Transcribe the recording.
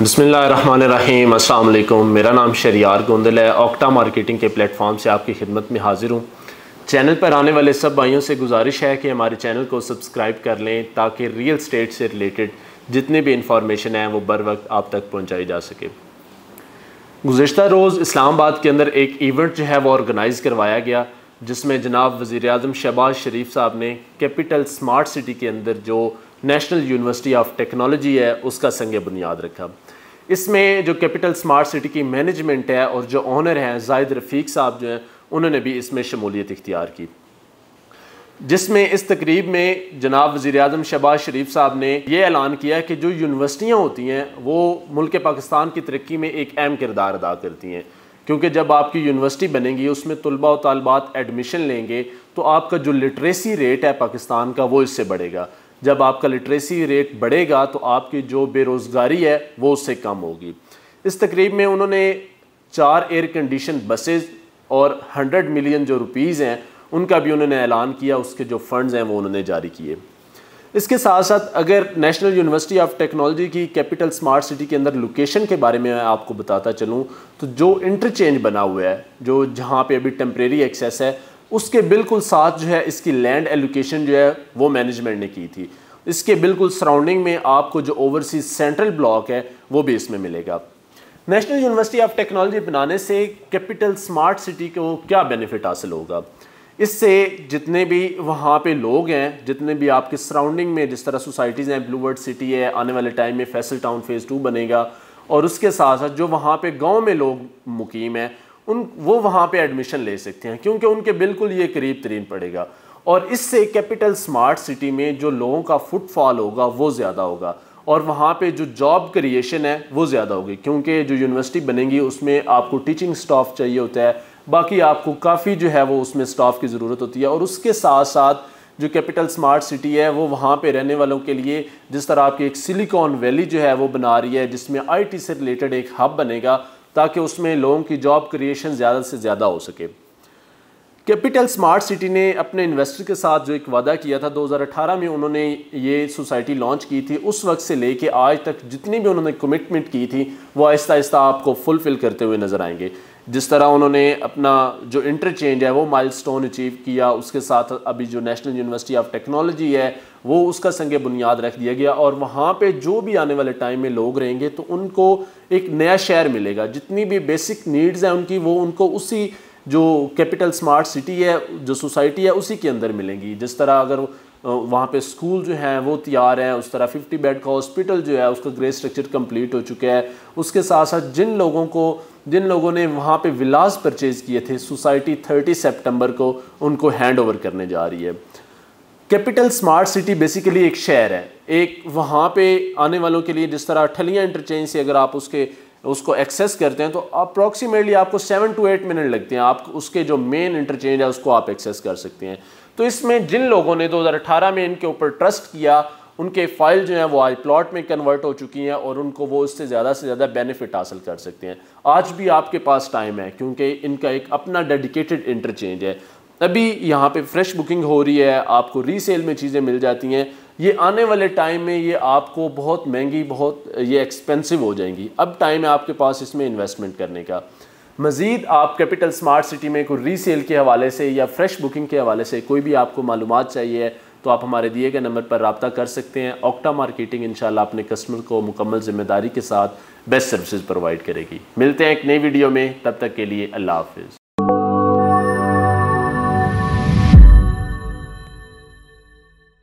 बसमीम अल्लाम मेरा नाम शरियार गोंदल है ओक्टा मार्केटिंग के प्लेटफॉर्म से आपकी खिदमत में हाज़िर हूँ चैनल पर आने वाले सब भाइयों से गुजारिश है कि हमारे चैनल को सब्सक्राइब कर लें ताकि रियल स्टेट से रिलेटेड जितनी भी इंफॉर्मेशन है वो बर वक्त आप तक पहुँचाई जा सके गुज्त रोज़ इस्लामाबाद के अंदर एक इवेंट जो है वो ऑर्गेनाइज़ करवाया गया जिसमें जनाब वज़ी अजम शहबाज शरीफ साहब ने कैपिटल स्मार्ट सिटी के अंदर जो नेशनल यूनिवर्सिटी ऑफ टेक्नोलॉजी है उसका संग बुनियाद रखा इसमें जो कैपिटल स्मार्ट सिटी की मैनेजमेंट है और जो ऑनर हैं जाहिद रफ़ीक साहब जो हैं उन्होंने भी इसमें शमूलियत इख्तियार की जिसमें इस तकरीब में जनाब वज़ी अजम शहबाज शरीफ साहब ने यह ऐलान किया कि जो यूनिवर्सिटियाँ होती हैं वो मुल्क पाकिस्तान की तरक्की में एक अहम किरदार अदा करती हैं क्योंकि जब आपकी यूनिवर्सिटी बनेगी उसमें तलबा और तलबात एडमिशन लेंगे तो आपका जो लिटरेसी रेट है पाकिस्तान का वो इससे बढ़ेगा जब आपका लिटरेसी रेट बढ़ेगा तो आपकी जो बेरोज़गारी है वो उससे कम होगी इस तकरीब में उन्होंने चार एयर कंडीशन बसेज और हंड्रेड मिलियन जो रुपीज़ हैं उनका भी उन्होंने ऐलान किया उसके जो फंड्स हैं वो उन्होंने जारी किए इसके साथ साथ अगर नेशनल यूनिवर्सिटी ऑफ टेक्नोलॉजी की कैपिटल स्मार्ट सिटी के अंदर लोकेशन के बारे में मैं आपको बताता चलूँ तो जो इंटरचेंज बना हुआ है जो जहाँ पे अभी टेम्प्रेरी एक्सेस है उसके बिल्कुल साथ जो है इसकी लैंड एलोकेशन जो है वो मैनेजमेंट ने की थी इसके बिल्कुल सराउंडिंग में आपको जो ओवरसीज सेंट्रल ब्लॉक है वो भी इसमें मिलेगा नेशनल यूनिवर्सिटी ऑफ टेक्नोलॉजी बनाने से कैपिटल स्मार्ट सिटी को क्या बेनिफिट हासिल होगा इससे जितने भी वहाँ पे लोग हैं जितने भी आपके सराउंडिंग में जिस तरह सोसाइटीज़ हैं ब्लू वर्ड सिटी है आने वाले टाइम में फैसल टाउन फेज़ टू बनेगा और उसके साथ साथ जो वहाँ पे गांव में लोग मुकीम हैं उन वो वहाँ पे एडमिशन ले सकते हैं क्योंकि उनके बिल्कुल ये करीब तरीन पड़ेगा और इससे कैपिटल स्मार्ट सिटी में जो लोगों का फुटफॉल होगा वो ज़्यादा होगा और वहाँ पे जो जॉब क्रिएशन है वो ज़्यादा होगी क्योंकि जो यूनिवर्सिटी बनेगी उसमें आपको टीचिंग स्टाफ चाहिए होता है बाकी आपको काफ़ी जो है वो उसमें स्टाफ की ज़रूरत होती है और उसके साथ साथ जो कैपिटल स्मार्ट सिटी है वो वहाँ पे रहने वालों के लिए जिस तरह आपकी एक सिलिकॉन वैली जो है वो बना रही है जिसमें आईटी से रिलेटेड एक हब बनेगा ताकि उसमें लोगों की जॉब क्रिएशन ज़्यादा से ज़्यादा हो सके कैपिटल स्मार्ट सिटी ने अपने इन्वेस्टर के साथ जो एक वादा किया था 2018 में उन्होंने ये सोसाइटी लॉन्च की थी उस वक्त से लेके आज तक जितनी भी उन्होंने कमिटमेंट की थी वो आहिस्ता आहिस्ता आपको फुलफ़िल करते हुए नज़र आएंगे जिस तरह उन्होंने अपना जो इंटरचेंज है वो माइलस्टोन अचीव किया उसके साथ अभी जो नेशनल यूनिवर्सिटी ऑफ टेक्नोलॉजी है वो उसका संग बुनियाद रख दिया गया और वहाँ पे जो भी आने वाले टाइम में लोग रहेंगे तो उनको एक नया शहर मिलेगा जितनी भी बेसिक नीड्स हैं उनकी वो उनको उसी जो कैपिटल स्मार्ट सिटी है जो सोसाइटी है उसी के अंदर मिलेंगी जिस तरह अगर वहाँ पे स्कूल जो है वो तैयार है उस तरह 50 बेड का हॉस्पिटल जो है उसका ग्रे स्ट्रक्चर कंप्लीट हो चुका है उसके साथ साथ जिन लोगों को जिन लोगों ने वहाँ पे विलास परचेज़ किए थे सोसाइटी 30 सितंबर को उनको हैंड ओवर करने जा रही है कैपिटल स्मार्ट सिटी बेसिकली एक शहर है एक वहाँ पे आने वालों के लिए जिस तरह अठलियाँ इंटरचेंज से अगर आप उसके उसको एक्सेस करते हैं तो अप्रॉक्सीमेटली आपको सेवन टू एट मिनट लगते हैं आप उसके जो मेन इंटरचेंज है उसको आप एक्सेस कर सकते हैं तो इसमें जिन लोगों ने 2018 में इनके ऊपर ट्रस्ट किया उनके फाइल जो हैं वो आज प्लॉट में कन्वर्ट हो चुकी हैं और उनको वो इससे ज़्यादा से ज़्यादा बेनिफिट हासिल कर सकते हैं आज भी आपके पास टाइम है क्योंकि इनका एक अपना डेडिकेटेड इंटरचेंज है अभी यहाँ पे फ्रेश बुकिंग हो रही है आपको रीसेल में चीज़ें मिल जाती हैं ये आने वाले टाइम में ये आपको बहुत महंगी बहुत ये एक्सपेंसिव हो जाएंगी अब टाइम है आपके पास इसमें इन्वेस्टमेंट करने का मज़ीद आप कैपिटल स्मार्ट सिटी में कोई रीसेल के हवाले से या फ्रेश बुकिंग के हवाले से कोई भी आपको मालूम चाहिए तो आप हमारे दिए गए नंबर पर रबता कर सकते हैं ऑक्टा मार्केटिंग इन अपने कस्टमर को मुकम्मल जिम्मेदारी के साथ बेस्ट सर्विसेज प्रोवाइड करेगी मिलते हैं एक नई वीडियो में तब तक के लिए अल्लाह हाफिज़